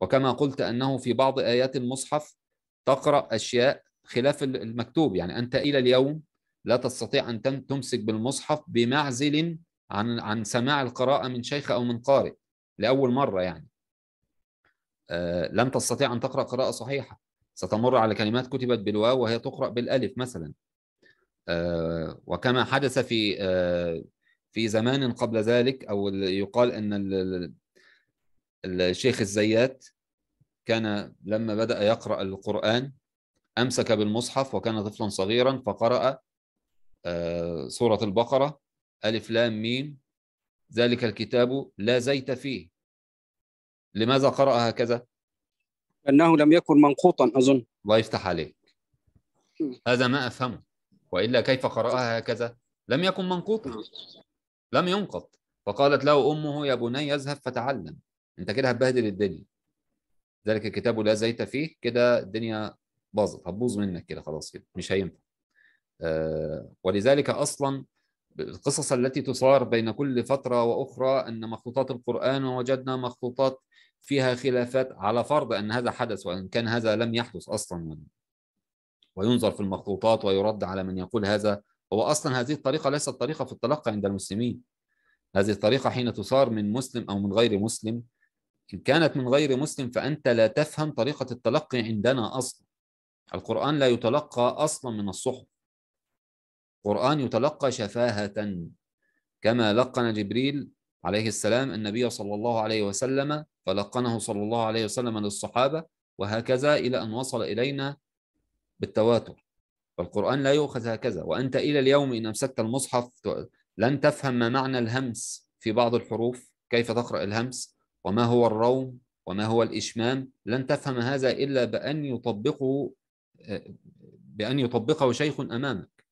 وكما قلت أنه في بعض آيات المصحف تقرأ أشياء خلاف المكتوب يعني أنت إلى اليوم لا تستطيع أن تمسك بالمصحف بمعزل عن عن سماع القراءة من شيخ أو من قارئ لأول مرة يعني آه، لن تستطيع أن تقرأ قراءة صحيحة ستمر على كلمات كتبت بالواو وهي تقرأ بالألف مثلا آه، وكما حدث في آه، في زمان قبل ذلك أو يقال أن الشيخ الزيات كان لما بدأ يقرأ القرآن أمسك بالمصحف وكان طفلا صغيرا فقرأ آه، سورة البقرة ألف لام ميم ذلك الكتاب لا زيت فيه لماذا قرأ هكذا؟ لأنه لم يكن منقوطا أظن الله يفتح عليك هذا ما أفهمه وإلا كيف قرأها هكذا؟ لم يكن منقوطا لم ينقط فقالت له أمه يا بني اذهب فتعلم انت كده هتبهدل الدنيا ذلك الكتاب لا زيت فيه كده الدنيا باظت هتبوظ منك كده خلاص كده مش هينفع آه ولذلك اصلا القصص التي تصار بين كل فتره واخرى ان مخطوطات القران وجدنا مخطوطات فيها خلافات على فرض ان هذا حدث وان كان هذا لم يحدث اصلا وينظر في المخطوطات ويرد على من يقول هذا هو اصلا هذه الطريقه ليست طريقه في التلقي عند المسلمين هذه الطريقه حين تصار من مسلم او من غير مسلم إن كانت من غير مسلم فأنت لا تفهم طريقة التلقي عندنا أصلا القرآن لا يتلقى أصلا من الصحف القرآن يتلقى شفاهة كما لقن جبريل عليه السلام النبي صلى الله عليه وسلم فلقنه صلى الله عليه وسلم للصحابة وهكذا إلى أن وصل إلينا بالتواتر فالقرآن لا يؤخذ هكذا وأنت إلى اليوم إن أمسكت المصحف لن تفهم ما معنى الهمس في بعض الحروف كيف تقرأ الهمس وما هو الروم وما هو الإشمام لن تفهم هذا إلا بأن يطبقه بأن يطبقه شيخ أمامك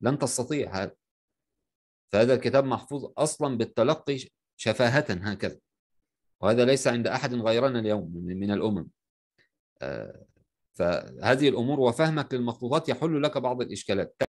لن تستطيع هذا فهذا الكتاب محفوظ أصلا بالتلقي شفاهة هكذا وهذا ليس عند أحد غيرنا اليوم من الأمم آه، فهذه الأمور وفهمك للمخطوطات يحل لك بعض الإشكالات